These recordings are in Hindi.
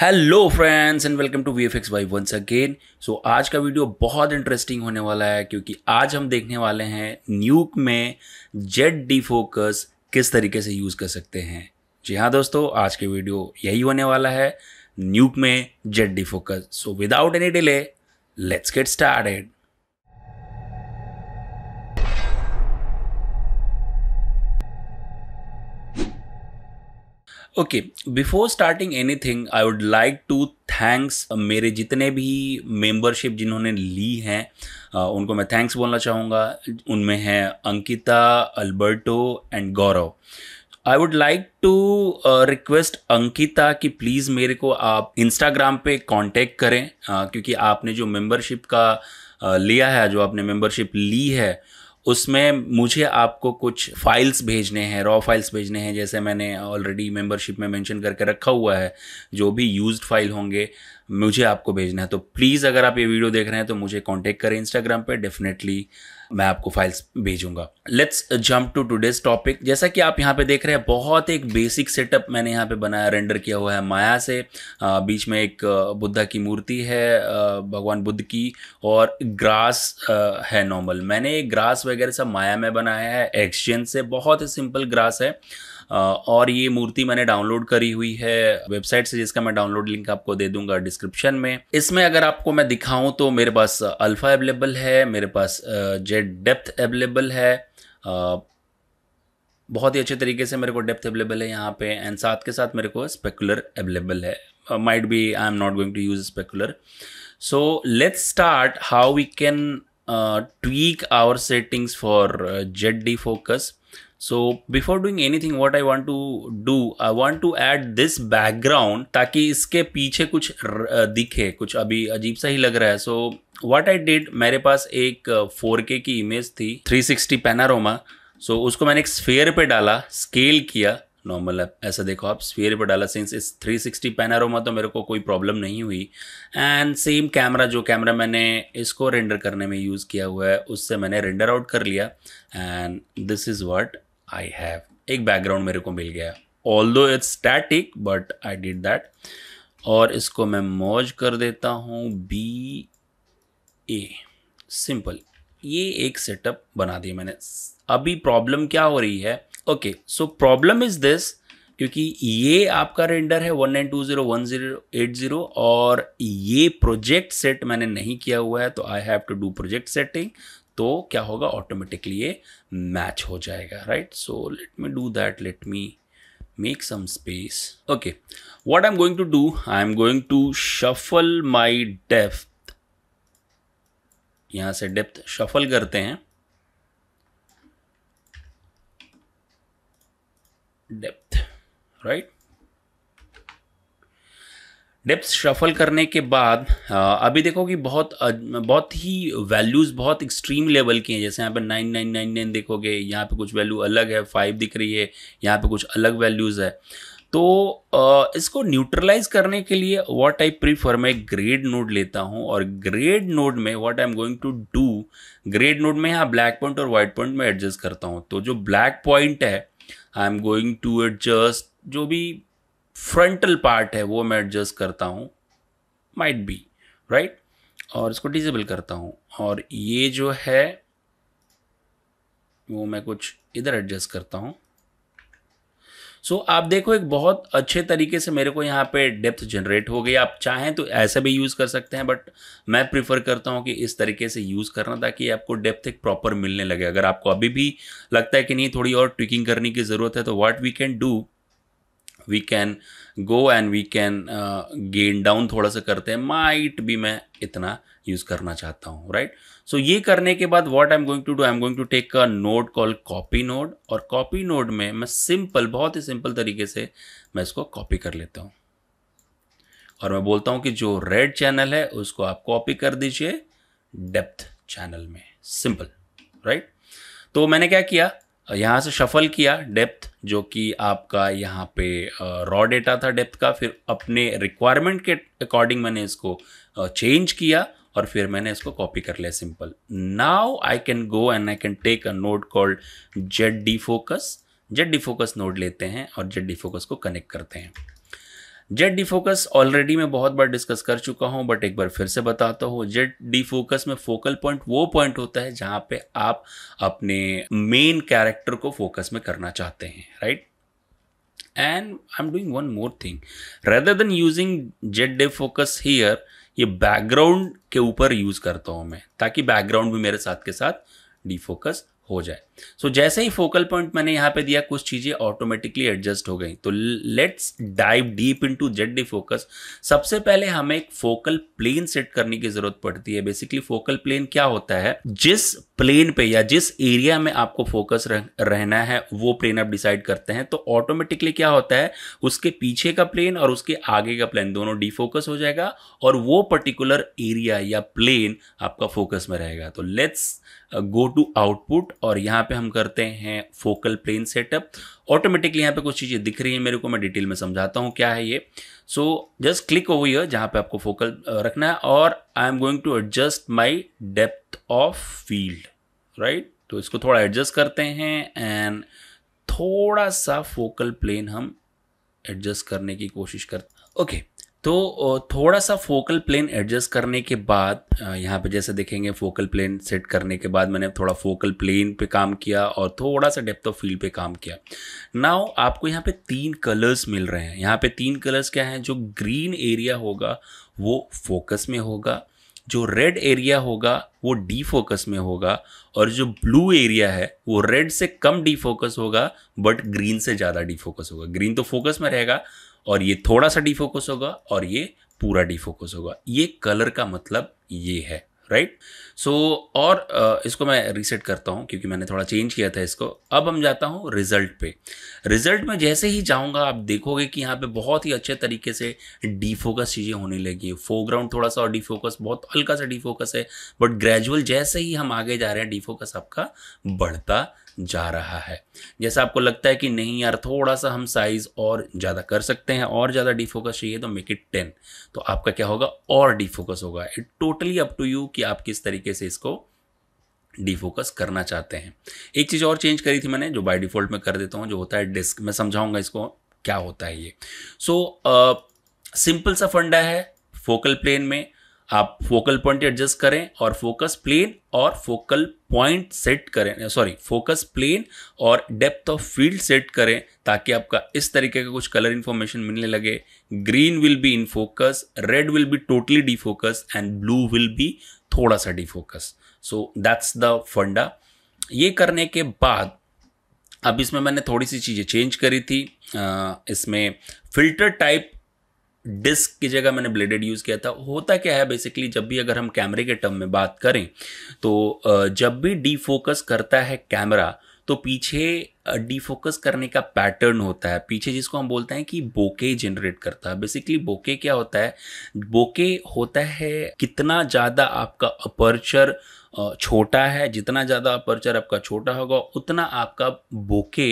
Hello friends and welcome to V F X Y once again so आज का वीडियो बहुत इंटरेस्टिंग होने वाला है क्योंकि आज हम देखने वाले हैं न्यूक में जेट डी फोकस किस तरीके से यूज़ कर सकते हैं जी हाँ दोस्तों आज के वीडियो यही होने वाला है न्यूक में Z defocus so without any delay let's get started okay before starting anything I would like to thanks मेरे जितने भी मेंबरशिप जिन्होंने ली हैं uh, उनको मैं थैंक्स बोलना चाहूँगा उनमें हैं Ankita Alberto and Gaurav I would like to request Ankita कि प्लीज़ मेरे को आप इंस्टाग्राम पे कांटेक्ट करें uh, क्योंकि आपने जो मेंबरशिप का uh, लिया है जो आपने मेंबरशिप ली है उसमें मुझे आपको कुछ फाइल्स भेजने हैं रॉ फाइल्स भेजने हैं जैसे मैंने ऑलरेडी मेंबरशिप में मेंशन करके रखा हुआ है जो भी यूज्ड फाइल होंगे मुझे आपको भेजना है तो प्लीज़ अगर आप ये वीडियो देख रहे हैं तो मुझे कॉन्टेक्ट करें इंस्टाग्राम पे डेफिनेटली मैं आपको फाइल्स भेजूंगा let's jump to today's topic जैसा कि आप यहाँ पे देख रहे हैं बहुत एक बेसिक सेटअप मैंने यहाँ पे बनाया रेंडर किया हुआ है माया से आ, बीच में एक बुद्धा की मूर्ति है भगवान बुद्ध की और ग्रास आ, है नॉर्मल मैंने ग्रास वगैरह सब माया में बनाया है एक्सचेंज से बहुत ही सिंपल ग्रास है और ये मूर्ति मैंने डाउनलोड करी हुई है वेबसाइट से जिसका मैं डाउनलोड लिंक आपको दे दूंगा डिस्क्रिप्शन में इसमें अगर आपको मैं दिखाऊं तो मेरे पास अल्फा अवेलेबल है मेरे पास जेड डेप्थ अवेलेबल है बहुत ही अच्छे तरीके से मेरे को डेप्थ अवेलेबल है यहाँ पे एंड साथ के साथ मेरे को स्पेकुलर अवेलेबल है might be I am not going to use specular so let's start how we can tweak our settings for Z defocus so before doing anything what I want to do I want to add this background ताकि इसके पीछे कुछ दिखे कुछ अभी अजीब सा ही लग रहा है सो वॉट आई डिड मेरे पास एक फोर के की इमेज थी three sixty panorama so so, उसको मैंने एक स्फेयर पे डाला स्केल किया नॉर्मल ऐप ऐसा देखो आप स्फेयर पे डाला सिंस इस 360 पैनारोमा तो मेरे को कोई प्रॉब्लम नहीं हुई एंड सेम कैमरा जो कैमरा मैंने इसको रेंडर करने में यूज़ किया हुआ है उससे मैंने रेंडर आउट कर लिया and this is what I have एक बैकग्राउंड मेरे को मिल गया although it's static but I did that और इसको मैं मौज कर देता हूँ बी ए सिंपल ये एक सेटअप बना दिया मैंने अभी प्रॉब्लम क्या हो रही है okay so problem is this क्योंकि ये आपका रेंडर है one nine two zero one zero eight zero और ये प्रोजेक्ट सेट मैंने नहीं किया हुआ है तो I have to do project setting तो क्या होगा ऑटोमेटिकली ये मैच हो जाएगा right so let me do that let me make some space okay what I am going to do I am going to shuffle my depth यहां से डेप्थ शफल करते हैं डेप्थ राइट डेप्थ शफल करने के बाद अभी देखो कि बहुत बहुत ही वैल्यूज़ बहुत एक्सट्रीम लेवल की हैं जैसे यहाँ पर नाइन नाइन नाइन नाइन देखोगे यहाँ पे कुछ वैल्यू अलग है फाइव दिख रही है यहाँ पे कुछ अलग वैल्यूज़ है तो इसको न्यूट्रलाइज करने के लिए व्हाट आई प्रीफर मैं ग्रेड नोड लेता हूँ और ग्रेड नोड में what I am going to do grade node में यहाँ ब्लैक पॉइंट और वाइट पॉइंट में एडजस्ट करता हूँ तो जो ब्लैक पॉइंट है I am going to adjust जो भी फ्रंटल पार्ट है वो मैं एडजस्ट करता हूँ माइट बी राइट और इसको डिजेबल करता हूँ और ये जो है वो मैं कुछ इधर एडजस्ट करता हूँ सो so, आप देखो एक बहुत अच्छे तरीके से मेरे को यहाँ पे डेप्थ जनरेट हो गई आप चाहें तो ऐसे भी यूज़ कर सकते हैं बट मैं प्रिफर करता हूँ कि इस तरीके से यूज़ करना ताकि आपको डेप्थ एक प्रॉपर मिलने लगे अगर आपको अभी भी लगता है कि नहीं थोड़ी और ट्विकिंग करने की ज़रूरत है तो what we can do we can go and we can gain down थोड़ा सा करते हैं माइट भी मैं इतना यूज़ करना चाहता हूँ राइट सो ये करने के बाद what I am going to do I am going to take a node call copy node और कॉपी नोड में मैं सिंपल बहुत ही सिंपल तरीके से मैं इसको कॉपी कर लेता हूँ और मैं बोलता हूँ कि जो रेड चैनल है उसको आप कॉपी कर दीजिए डेप्थ चैनल में सिंपल राइट तो मैंने क्या किया यहाँ से शफल किया डेप्थ जो कि आपका यहाँ पे रॉ डेटा था डेप्थ का फिर अपने रिक्वायरमेंट के अकॉर्डिंग मैंने इसको चेंज किया और फिर मैंने इसको कॉपी कर लिया simple now I can go and I can take a node called Z defocus Z defocus node लेते हैं और जेड डी फोकस को कनेक्ट करते हैं जेट डी फोकस ऑलरेडी मैं बहुत बार डिस्कस कर चुका हूँ बट एक बार फिर से बताता हूँ जेट डी फोकस में फोकल पॉइंट वो पॉइंट होता है जहाँ पे आप अपने मेन कैरेक्टर को फोकस में करना चाहते हैं right and I am doing one more thing rather than using Z defocus here ये बैकग्राउंड के ऊपर यूज़ करता हूँ मैं ताकि बैकग्राउंड भी मेरे साथ के साथ डी फोकस हो जाए सो so, जैसे ही फोकल पॉइंट मैंने यहाँ पे दिया कुछ चीज़ें ऑटोमेटिकली एडजस्ट हो गई तो let's dive deep into Z defocus सबसे पहले हमें एक फोकल प्लेन सेट करने की जरूरत पड़ती है बेसिकली फोकल प्लेन क्या होता है जिस प्लेन पे या जिस एरिया में आपको फोकस रह, रहना है वो प्लेन आप डिसाइड करते हैं तो ऑटोमेटिकली क्या होता है उसके पीछे का प्लेन और उसके आगे का प्लेन दोनों डिफोकस हो जाएगा और वो पर्टिकुलर एरिया या प्लेन आपका फोकस में रहेगा तो लेट्स गो टू आउटपुट और यहाँ पे हम करते हैं फोकल प्लेन सेटअप ऑटोमेटिकली यहाँ पे कुछ चीज़ें दिख रही है मेरे को मैं डिटेल में समझाता हूँ क्या है ये so just click over here जहाँ पे आपको फोकल रखना है और I am going to adjust my depth of field right तो इसको थोड़ा एडजस्ट करते हैं एंड थोड़ा सा फोकल प्लेन हम एडजस्ट करने की कोशिश करते हैं ओके okay. तो थोड़ा सा फोकल प्लेन एडजस्ट करने के बाद यहाँ पे जैसे देखेंगे फोकल प्लेन सेट करने के बाद मैंने थोड़ा फोकल प्लेन पे काम किया और थोड़ा सा डेप्थ ऑफ फील्ड पे काम किया नाउ आपको यहाँ पे तीन कलर्स मिल रहे हैं यहाँ पे तीन कलर्स क्या हैं जो ग्रीन एरिया होगा वो फोकस में होगा जो रेड एरिया होगा वो डी फोकस में होगा और जो ब्लू एरिया है वो रेड से कम डी फोकस होगा बट ग्रीन से ज़्यादा डी फोकस होगा ग्रीन तो फोकस में रहेगा और ये थोड़ा सा डी फोकस होगा और ये पूरा डी फोकस होगा ये कलर का मतलब ये है राइट सो so, और uh, इसको मैं रीसेट करता हूँ क्योंकि मैंने थोड़ा चेंज किया था इसको अब हम जाता हूँ रिजल्ट पे रिजल्ट में जैसे ही जाऊँगा आप देखोगे कि यहाँ पे बहुत ही अच्छे तरीके से डीफोकस चीज़ें होने लगी है फोरग्राउंड थोड़ा सा और डीफोकस बहुत हल्का सा डीफोकस है बट ग्रेजुअल जैसे ही हम आगे जा रहे हैं डीफोकस आपका बढ़ता जा रहा है जैसा आपको लगता है कि नहीं यार थोड़ा सा हम साइज़ और ज़्यादा कर सकते हैं और ज़्यादा डिफोकस चाहिए तो मेक इट टेन तो आपका क्या होगा और डिफोकस होगा it totally up to you कि आप किस तरीके से इसको डिफोकस करना चाहते हैं एक चीज़ और चेंज करी थी मैंने जो बाय डिफ़ॉल्ट में कर देता हूँ जो होता है डिस्क मैं समझाऊंगा इसको क्या होता है ये सो सिंपल सा फंडा है फोकल प्लेन में आप फोकल पॉइंट एडजस्ट करें और फोकस प्लेन और फोकल पॉइंट सेट करें सॉरी फोकस प्लेन और डेप्थ ऑफ फील्ड सेट करें ताकि आपका इस तरीके का कुछ कलर इन्फॉर्मेशन मिलने लगे green will be in focus red will be totally defocus and blue will be थोड़ा सा डिफोकस सो दैट्स द फंडा ये करने के बाद अब इसमें मैंने थोड़ी सी चीज़ें चेंज करी थी इसमें फिल्टर टाइप डिस्क की जगह मैंने ब्लेडेड यूज़ किया था होता क्या है बेसिकली जब भी अगर हम कैमरे के टर्म में बात करें तो जब भी डीफोकस करता है कैमरा तो पीछे डीफोकस करने का पैटर्न होता है पीछे जिसको हम बोलते हैं कि बोके जनरेट करता है बेसिकली बोके क्या होता है बोके होता है कितना ज़्यादा आपका अपर्चर छोटा है जितना ज़्यादा अपर्चर आपका छोटा होगा उतना आपका बोके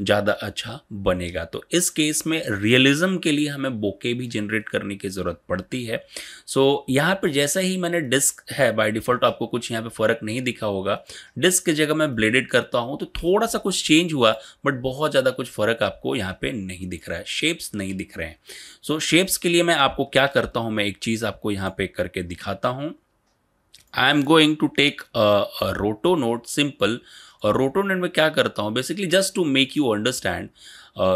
ज़्यादा अच्छा बनेगा तो इस केस में रियलिज्म के लिए हमें बोके भी जनरेट करने की ज़रूरत पड़ती है सो so, यहाँ पर जैसा ही मैंने डिस्क है बाय डिफ़ॉल्ट आपको कुछ यहाँ पे फ़र्क नहीं दिखा होगा डिस्क की जगह मैं ब्लेडेड करता हूँ तो थोड़ा सा कुछ चेंज हुआ बट बहुत ज़्यादा कुछ फ़र्क आपको यहाँ पर नहीं दिख रहा है शेप्स नहीं दिख रहे हैं सो so, शेप्स के लिए मैं आपको क्या करता हूँ मैं एक चीज़ आपको यहाँ पर करके दिखाता हूँ I am going to take roto node simple और रोटो नोट में क्या करता हूँ basically just to make you understand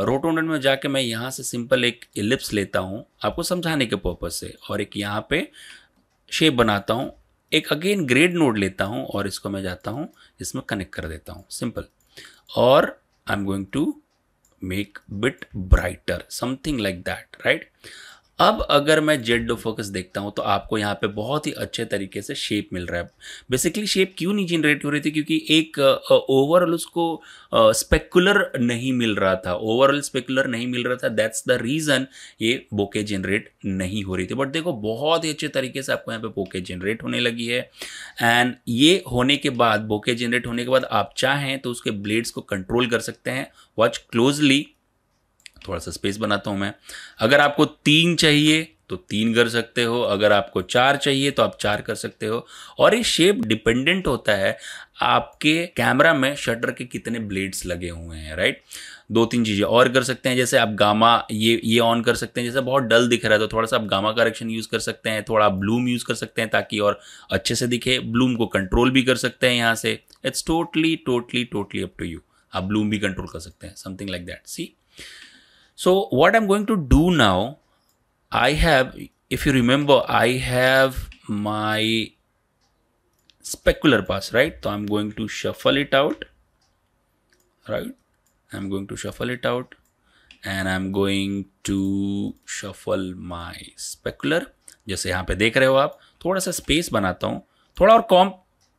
roto node में जाके मैं यहाँ से सिंपल एक इलिप्स लेता हूँ आपको समझाने के पर्पज़ से और एक यहाँ पे शेप बनाता हूँ एक अगेन ग्रेड नोट लेता हूँ और इसको मैं जाता हूँ इसमें कनेक्ट कर देता हूँ सिंपल और I am going to make bit brighter something like that right अब अगर मैं जेड डो फोकस देखता हूँ तो आपको यहाँ पे बहुत ही अच्छे तरीके से शेप मिल रहा है बेसिकली शेप क्यों नहीं जनरेट हो रही थी क्योंकि एक ओवरऑल uh, उसको स्पेकुलर uh, नहीं मिल रहा था ओवरऑल स्पेकुलर नहीं मिल रहा था दैट्स द रीज़न ये बोके जनरेट नहीं हो रही थी बट देखो बहुत ही अच्छे तरीके से आपको यहाँ पे बोके जनरेट होने लगी है एंड ये होने के बाद बोके जनरेट होने के बाद आप चाहें तो उसके ब्लेड्स को कंट्रोल कर सकते हैं वॉच क्लोजली थोड़ा सा स्पेस बनाता हूँ मैं अगर आपको तीन चाहिए तो तीन कर सकते हो अगर आपको चार चाहिए तो आप चार कर सकते हो और ये शेप डिपेंडेंट होता है आपके कैमरा में शटर के कितने ब्लेड्स लगे हुए हैं राइट दो तीन चीज़ें और कर सकते हैं जैसे आप गामा ये ये ऑन कर सकते हैं जैसे बहुत डल दिख रहा है तो थोड़ा सा आप गामा करेक्शन यूज़ कर सकते हैं थोड़ा आप ब्लूम यूज़ कर सकते हैं ताकि और अच्छे से दिखे ब्लूम को कंट्रोल भी कर सकते हैं यहाँ से it's totally totally totally up to you आप ब्लूम भी कंट्रोल कर सकते हैं something like that see So what I'm going to do now, I have, if you remember, I have my specular pass, right? So I'm going to shuffle it out, right? I'm going to shuffle it out and I'm going to shuffle my specular. जैसे यहाँ पे देख रहे हो आप थोड़ा सा स्पेस बनाता हूँ थोड़ा और कॉम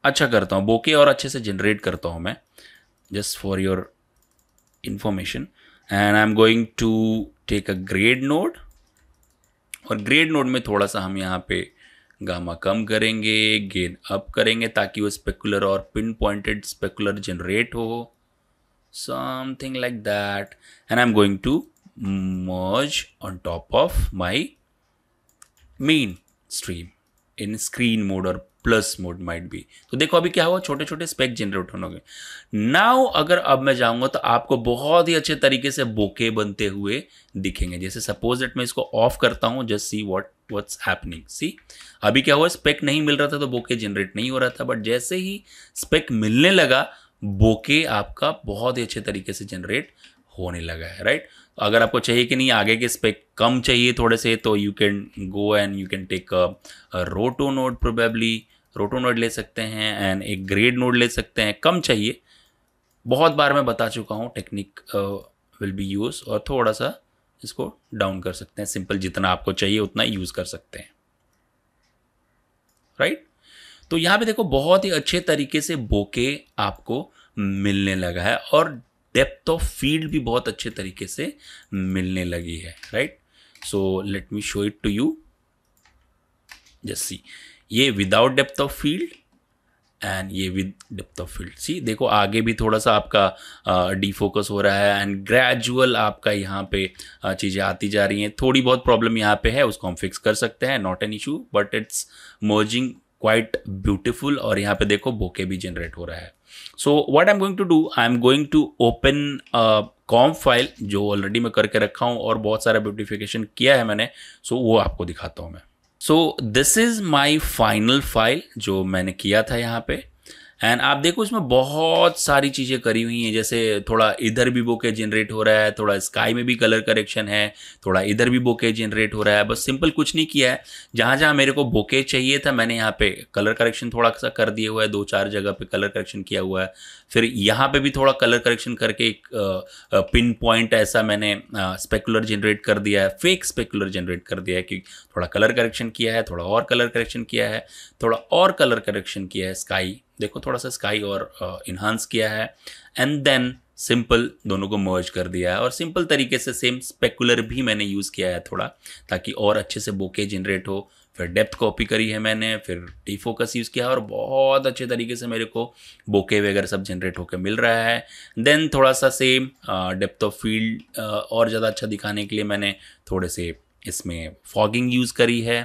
अच्छा करता हूँ बोके और अच्छे से जनरेट करता हूँ मैं just for your information and I am going to take a grade node और ग्रेड नोड में थोड़ा सा हम यहाँ पे गामा कम करेंगे गेन अप करेंगे ताकि वो स्पेकुलर और पिन पॉइंटेड स्पेकुलर जनरेट हो something like that and I am going to merge on top of my main stream in screen mode और प्लस मोड माइट बी तो देखो अभी क्या हुआ छोटे छोटे स्पेक जनरेट होने नाउ अगर अब मैं जाऊंगा तो आपको बहुत ही अच्छे तरीके से बोके बनते हुए दिखेंगे जैसे सपोज दैट मैं इसको ऑफ करता हूं just see what what's happening see अभी क्या हुआ स्पेक नहीं मिल रहा था तो बोके जनरेट नहीं हो रहा था बट जैसे ही स्पेक मिलने लगा बोके आपका बहुत ही अच्छे तरीके से जनरेट होने लगा है राइट अगर आपको चाहिए कि नहीं आगे के स्पेक कम चाहिए थोड़े से तो you can go and you can take a roto node probably रोटो नोड ले सकते हैं एंड एक ग्रेड नोड ले सकते हैं कम चाहिए बहुत बार मैं बता चुका हूँ टेक्निक विल बी यूज और थोड़ा सा इसको डाउन कर सकते हैं सिंपल जितना आपको चाहिए उतना यूज़ कर सकते हैं राइट right? तो यहाँ पे देखो बहुत ही अच्छे तरीके से बोके आपको मिलने लगा है और डेप्थ ऑफ फील्ड भी बहुत अच्छे तरीके से मिलने लगी है right so let me show it to you just see ये without depth of field and ये with depth of field see देखो आगे भी थोड़ा सा आपका डिफोकस uh, हो रहा है एंड ग्रेजुअल आपका यहाँ पे uh, चीज़ें आती जा रही हैं थोड़ी बहुत प्रॉब्लम यहाँ पे है उसको हम फिक्स कर सकते हैं not an issue but it's merging quite beautiful और यहाँ पे देखो बोके भी जनरेट हो रहा है so what I am going to do I am going to open comp file जो ऑलरेडी मैं करके रखा हूँ और बहुत सारा ब्यूटिफिकेशन किया है मैंने सो so, वो आपको दिखाता हूँ मैं so this is my final file जो मैंने किया था यहाँ पे एंड आप देखो इसमें बहुत सारी चीज़ें करी हुई हैं जैसे थोड़ा इधर भी बोके जनरेट हो रहा है थोड़ा स्काई में भी कलर करेक्शन है थोड़ा इधर भी बोके जनरेट हो रहा है बस सिंपल कुछ नहीं किया है जहाँ जहाँ मेरे को बोके चाहिए था मैंने यहाँ पे कलर करेक्शन थोड़ा सा कर दिया हुआ है दो चार जगह पे कलर करेक्शन किया हुआ है फिर यहाँ पे भी थोड़ा कलर करेक्शन करके एक पिन पॉइंट ऐसा मैंने स्पेकुलर जनरेट कर दिया है फेक स्पेकुलर जनरेट कर दिया है कि थोड़ा कलर करेक्शन किया है थोड़ा और कलर करेक्शन किया है थोड़ा और कलर करेक्शन किया है स्काई देखो थोड़ा सा स्काई और इन्हांस किया है एंड देन सिंपल दोनों को मर्ज कर दिया है और सिंपल तरीके से सेम स्पेकुलर भी मैंने यूज़ किया है थोड़ा ताकि और अच्छे से बोके जनरेट हो फिर डेप्थ कॉपी करी है मैंने फिर डी फोकस यूज़ किया और बहुत अच्छे तरीके से मेरे को बोके वगैरह सब जनरेट होकर मिल रहा है देन थोड़ा सा सेम डेप्थ ऑफ फील्ड और ज़्यादा अच्छा दिखाने के लिए मैंने थोड़े से इसमें फॉगिंग यूज़ करी है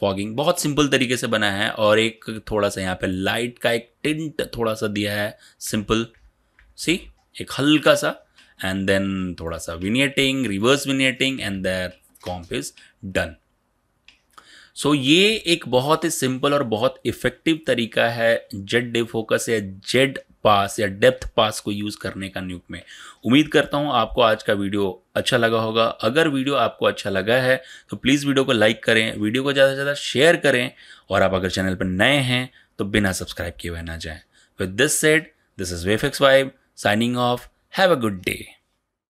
फॉगिंग बहुत सिंपल तरीके से बना है और एक थोड़ा सा यहाँ पे लाइट का एक टिंट थोड़ा सा दिया है सिंपल सी एक हल्का सा एंड देन थोड़ा सा vignetting reverse vignetting and there comp is done so ये एक बहुत ही सिंपल और बहुत इफेक्टिव तरीका है जेड डे फोकस या जेड पास या डेप्थ पास को यूज़ करने का न्यूक में उम्मीद करता हूँ आपको आज का वीडियो अच्छा लगा होगा अगर वीडियो आपको अच्छा लगा है तो प्लीज़ वीडियो को लाइक करें वीडियो को ज़्यादा से ज़्यादा शेयर करें और आप अगर चैनल पर नए हैं तो बिना सब्सक्राइब किए हुए ना जाएं with this set this is वेफिक्स vibe signing off have a good day